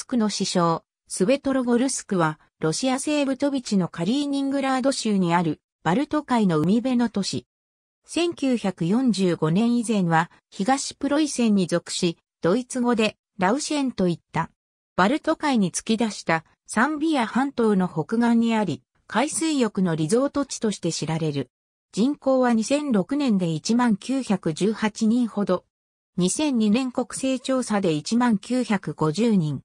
ツクの師匠、スベトロゴルスクは、ロシア西部トビチのカリーニングラード州にある、バルト海の海辺の都市。1945年以前は、東プロイセンに属し、ドイツ語で、ラウシェンと言った。バルト海に突き出したサンビア半島の北岸にあり、海水浴のリゾート地として知られる。人口は2006年で1918人ほど。2002年国勢調査で1950人。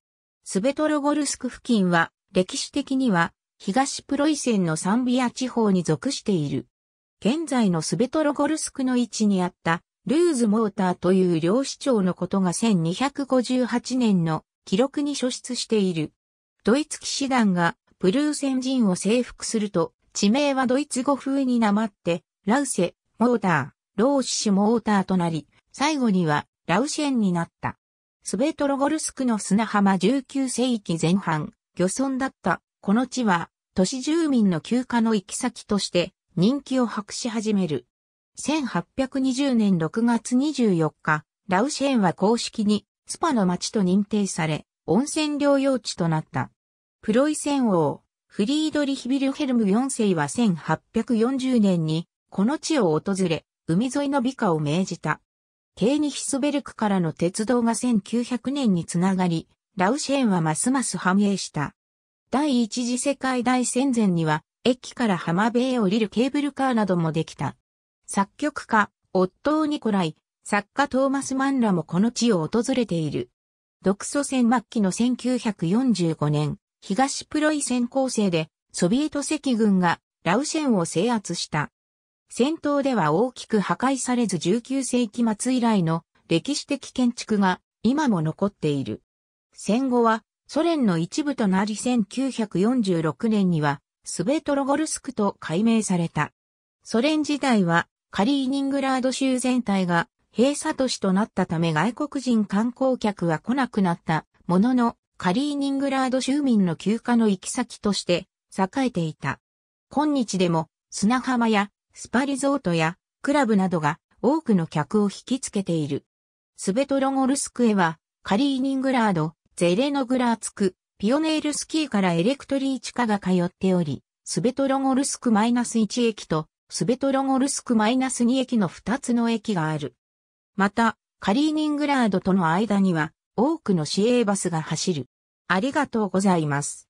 スベトロゴルスク付近は、歴史的には、東プロイセンのサンビア地方に属している。現在のスベトロゴルスクの位置にあった、ルーズモーターという領市長のことが1258年の記録に所出している。ドイツ騎士団がプルーセン人を征服すると、地名はドイツ語風になまって、ラウセ、モーター、ローシュモーターとなり、最後にはラウシェンになった。スベトロゴルスクの砂浜19世紀前半、漁村だったこの地は都市住民の休暇の行き先として人気を博し始める。1820年6月24日、ラウシェーンは公式にスパの町と認定され、温泉療養地となった。プロイセン王、フリードリヒビルヘルム4世は1840年にこの地を訪れ、海沿いの美化を命じた。ケーニヒスベルクからの鉄道が1900年につながり、ラウシェーンはますます繁栄した。第一次世界大戦前には、駅から浜辺へ降りるケーブルカーなどもできた。作曲家、オットー・ニコライ、作家トーマス・マンラもこの地を訪れている。独ソ戦末期の1945年、東プロイ戦構成で、ソビエト赤軍がラウシェンを制圧した。戦闘では大きく破壊されず19世紀末以来の歴史的建築が今も残っている。戦後はソ連の一部となり1946年にはスベトロゴルスクと改名された。ソ連時代はカリーニングラード州全体が閉鎖都市となったため外国人観光客は来なくなったもののカリーニングラード州民の休暇の行き先として栄えていた。今日でも砂浜やスパリゾートやクラブなどが多くの客を引きつけている。スベトロゴルスクへは、カリーニングラード、ゼレノグラーツク、ピオネールスキーからエレクトリーチカが通っており、スベトロゴルスク -1 駅と、スベトロゴルスク -2 駅の2つの駅がある。また、カリーニングラードとの間には、多くの市営バスが走る。ありがとうございます。